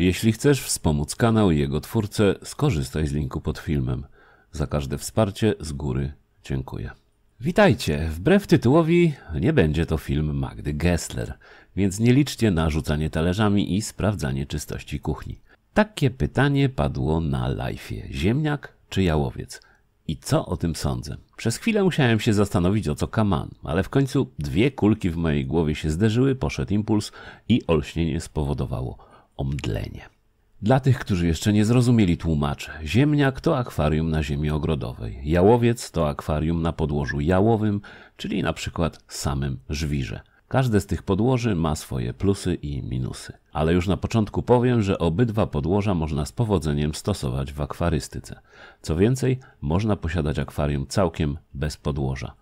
Jeśli chcesz wspomóc kanał i jego twórcę, skorzystaj z linku pod filmem. Za każde wsparcie z góry dziękuję. Witajcie! Wbrew tytułowi nie będzie to film Magdy Gessler, więc nie liczcie na rzucanie talerzami i sprawdzanie czystości kuchni. Takie pytanie padło na live'ie. Ziemniak czy jałowiec? I co o tym sądzę? Przez chwilę musiałem się zastanowić o co kaman, ale w końcu dwie kulki w mojej głowie się zderzyły, poszedł impuls i olśnienie spowodowało omdlenie. Dla tych, którzy jeszcze nie zrozumieli tłumaczę, ziemniak to akwarium na ziemi ogrodowej, jałowiec to akwarium na podłożu jałowym, czyli na przykład samym żwirze. Każde z tych podłoży ma swoje plusy i minusy. Ale już na początku powiem, że obydwa podłoża można z powodzeniem stosować w akwarystyce. Co więcej, można posiadać akwarium całkiem bez podłoża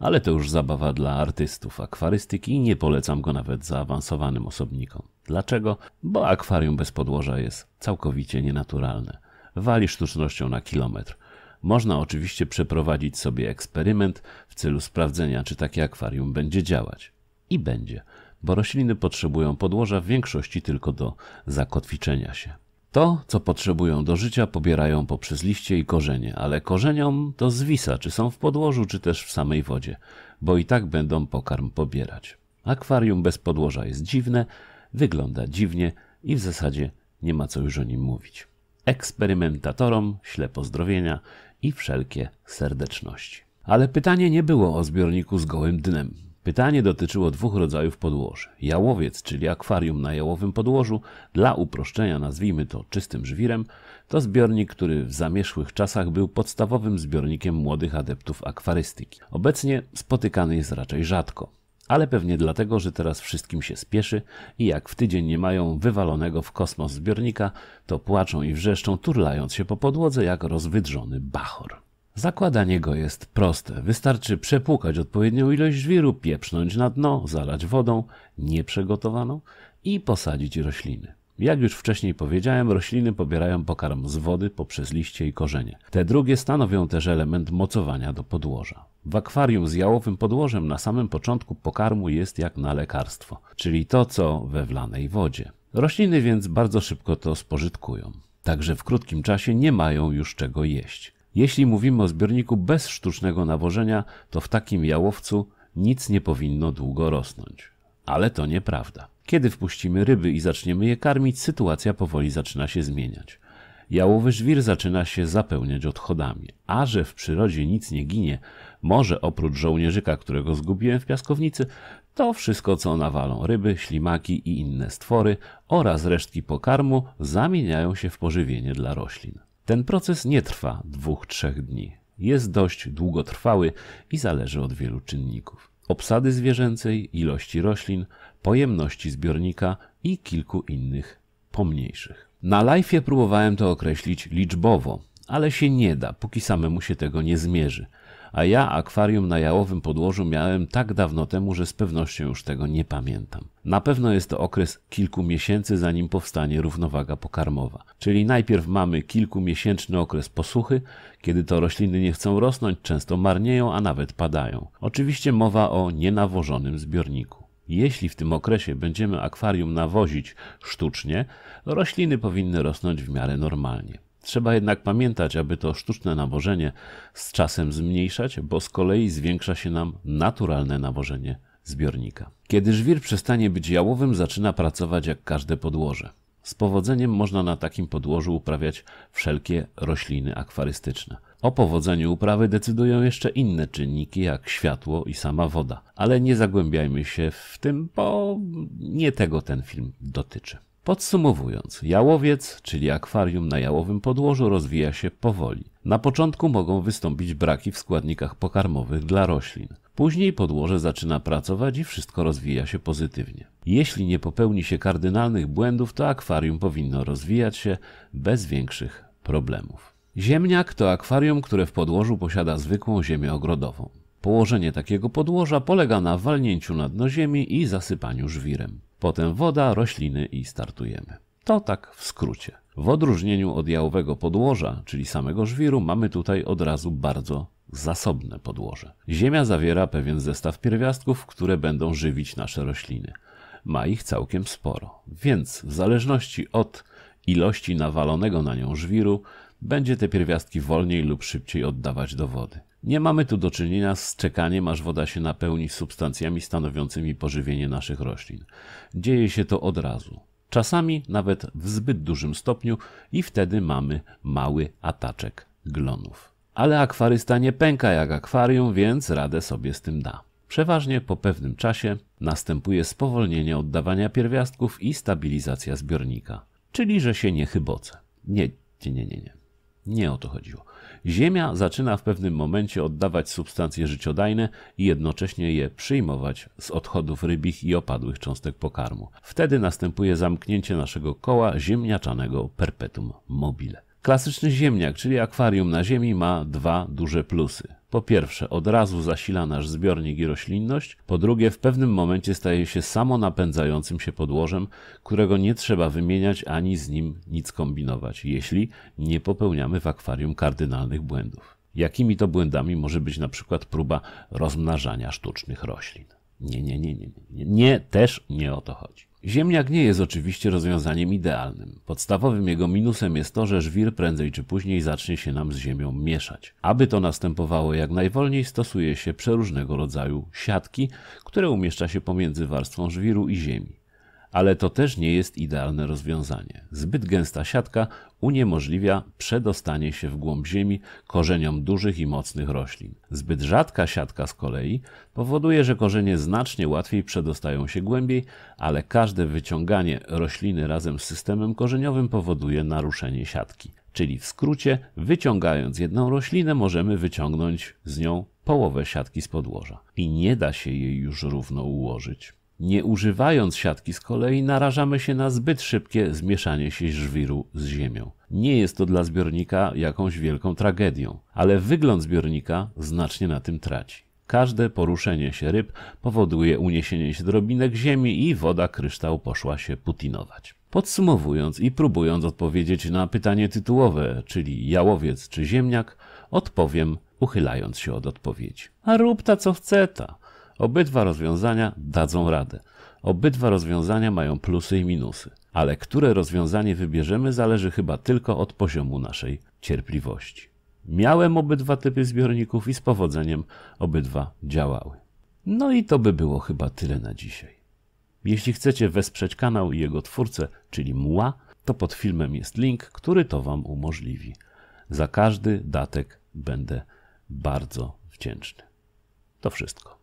ale to już zabawa dla artystów akwarystyki i nie polecam go nawet zaawansowanym osobnikom. Dlaczego? Bo akwarium bez podłoża jest całkowicie nienaturalne. Wali sztucznością na kilometr. Można oczywiście przeprowadzić sobie eksperyment w celu sprawdzenia, czy takie akwarium będzie działać. I będzie, bo rośliny potrzebują podłoża w większości tylko do zakotwiczenia się. To, co potrzebują do życia, pobierają poprzez liście i korzenie, ale korzeniom to zwisa, czy są w podłożu, czy też w samej wodzie, bo i tak będą pokarm pobierać. Akwarium bez podłoża jest dziwne, wygląda dziwnie i w zasadzie nie ma co już o nim mówić. Eksperymentatorom śle pozdrowienia i wszelkie serdeczności. Ale pytanie nie było o zbiorniku z gołym dnem. Pytanie dotyczyło dwóch rodzajów podłoży. Jałowiec, czyli akwarium na jałowym podłożu, dla uproszczenia nazwijmy to czystym żwirem, to zbiornik, który w zamierzchłych czasach był podstawowym zbiornikiem młodych adeptów akwarystyki. Obecnie spotykany jest raczej rzadko ale pewnie dlatego, że teraz wszystkim się spieszy i jak w tydzień nie mają wywalonego w kosmos zbiornika, to płaczą i wrzeszczą, turlając się po podłodze jak rozwydrzony bachor. Zakładanie go jest proste. Wystarczy przepłukać odpowiednią ilość żwiru, pieprznąć na dno, zalać wodą nieprzegotowaną i posadzić rośliny. Jak już wcześniej powiedziałem, rośliny pobierają pokarm z wody poprzez liście i korzenie. Te drugie stanowią też element mocowania do podłoża. W akwarium z jałowym podłożem na samym początku pokarmu jest jak na lekarstwo, czyli to co we wlanej wodzie. Rośliny więc bardzo szybko to spożytkują, także w krótkim czasie nie mają już czego jeść. Jeśli mówimy o zbiorniku bez sztucznego nawożenia, to w takim jałowcu nic nie powinno długo rosnąć. Ale to nieprawda. Kiedy wpuścimy ryby i zaczniemy je karmić, sytuacja powoli zaczyna się zmieniać. Jałowy żwir zaczyna się zapełniać odchodami. A że w przyrodzie nic nie ginie, może oprócz żołnierzyka, którego zgubiłem w piaskownicy, to wszystko co nawalą ryby, ślimaki i inne stwory oraz resztki pokarmu zamieniają się w pożywienie dla roślin. Ten proces nie trwa dwóch, trzech dni. Jest dość długotrwały i zależy od wielu czynników: obsady zwierzęcej, ilości roślin, pojemności zbiornika i kilku innych pomniejszych. Na live próbowałem to określić liczbowo, ale się nie da, póki samemu się tego nie zmierzy a ja akwarium na jałowym podłożu miałem tak dawno temu, że z pewnością już tego nie pamiętam. Na pewno jest to okres kilku miesięcy, zanim powstanie równowaga pokarmowa. Czyli najpierw mamy kilkumiesięczny okres posuchy, kiedy to rośliny nie chcą rosnąć, często marnieją, a nawet padają. Oczywiście mowa o nienawożonym zbiorniku. Jeśli w tym okresie będziemy akwarium nawozić sztucznie, rośliny powinny rosnąć w miarę normalnie. Trzeba jednak pamiętać, aby to sztuczne nawożenie z czasem zmniejszać, bo z kolei zwiększa się nam naturalne nawożenie zbiornika. Kiedy żwir przestanie być jałowym, zaczyna pracować jak każde podłoże. Z powodzeniem można na takim podłożu uprawiać wszelkie rośliny akwarystyczne. O powodzeniu uprawy decydują jeszcze inne czynniki, jak światło i sama woda, ale nie zagłębiajmy się w tym, bo nie tego ten film dotyczy. Podsumowując, jałowiec, czyli akwarium na jałowym podłożu, rozwija się powoli. Na początku mogą wystąpić braki w składnikach pokarmowych dla roślin. Później podłoże zaczyna pracować i wszystko rozwija się pozytywnie. Jeśli nie popełni się kardynalnych błędów, to akwarium powinno rozwijać się bez większych problemów. Ziemniak to akwarium, które w podłożu posiada zwykłą ziemię ogrodową. Położenie takiego podłoża polega na walnięciu na dno ziemi i zasypaniu żwirem. Potem woda, rośliny i startujemy. To tak w skrócie. W odróżnieniu od jałowego podłoża, czyli samego żwiru, mamy tutaj od razu bardzo zasobne podłoże. Ziemia zawiera pewien zestaw pierwiastków, które będą żywić nasze rośliny. Ma ich całkiem sporo, więc w zależności od ilości nawalonego na nią żwiru, będzie te pierwiastki wolniej lub szybciej oddawać do wody. Nie mamy tu do czynienia z czekaniem, aż woda się napełni substancjami stanowiącymi pożywienie naszych roślin. Dzieje się to od razu. Czasami nawet w zbyt dużym stopniu i wtedy mamy mały ataczek glonów. Ale akwarysta nie pęka jak akwarium, więc radę sobie z tym da. Przeważnie po pewnym czasie następuje spowolnienie oddawania pierwiastków i stabilizacja zbiornika, czyli że się nie chyboce. Nie, nie, nie, nie. Nie o to chodziło. Ziemia zaczyna w pewnym momencie oddawać substancje życiodajne i jednocześnie je przyjmować z odchodów rybich i opadłych cząstek pokarmu. Wtedy następuje zamknięcie naszego koła ziemniaczanego perpetuum mobile. Klasyczny ziemniak, czyli akwarium na ziemi, ma dwa duże plusy. Po pierwsze, od razu zasila nasz zbiornik i roślinność, po drugie, w pewnym momencie staje się samo napędzającym się podłożem, którego nie trzeba wymieniać ani z nim nic kombinować, jeśli nie popełniamy w akwarium kardynalnych błędów. Jakimi to błędami może być na przykład próba rozmnażania sztucznych roślin? Nie, nie, nie, nie. Nie, nie też nie o to chodzi. Ziemniak nie jest oczywiście rozwiązaniem idealnym. Podstawowym jego minusem jest to, że żwir prędzej czy później zacznie się nam z ziemią mieszać. Aby to następowało jak najwolniej, stosuje się przeróżnego rodzaju siatki, które umieszcza się pomiędzy warstwą żwiru i ziemi. Ale to też nie jest idealne rozwiązanie. Zbyt gęsta siatka uniemożliwia przedostanie się w głąb ziemi korzeniom dużych i mocnych roślin. Zbyt rzadka siatka z kolei powoduje, że korzenie znacznie łatwiej przedostają się głębiej, ale każde wyciąganie rośliny razem z systemem korzeniowym powoduje naruszenie siatki. Czyli w skrócie, wyciągając jedną roślinę, możemy wyciągnąć z nią połowę siatki z podłoża i nie da się jej już równo ułożyć. Nie używając siatki z kolei narażamy się na zbyt szybkie zmieszanie się żwiru z ziemią. Nie jest to dla zbiornika jakąś wielką tragedią, ale wygląd zbiornika znacznie na tym traci. Każde poruszenie się ryb powoduje uniesienie się drobinek ziemi i woda kryształ poszła się putinować. Podsumowując i próbując odpowiedzieć na pytanie tytułowe, czyli jałowiec czy ziemniak, odpowiem uchylając się od odpowiedzi. A rób ta co chce ta. Obydwa rozwiązania dadzą radę. Obydwa rozwiązania mają plusy i minusy, ale które rozwiązanie wybierzemy zależy chyba tylko od poziomu naszej cierpliwości. Miałem obydwa typy zbiorników i z powodzeniem obydwa działały. No i to by było chyba tyle na dzisiaj. Jeśli chcecie wesprzeć kanał i jego twórcę, czyli MUA, to pod filmem jest link, który to Wam umożliwi. Za każdy datek będę bardzo wdzięczny. To wszystko.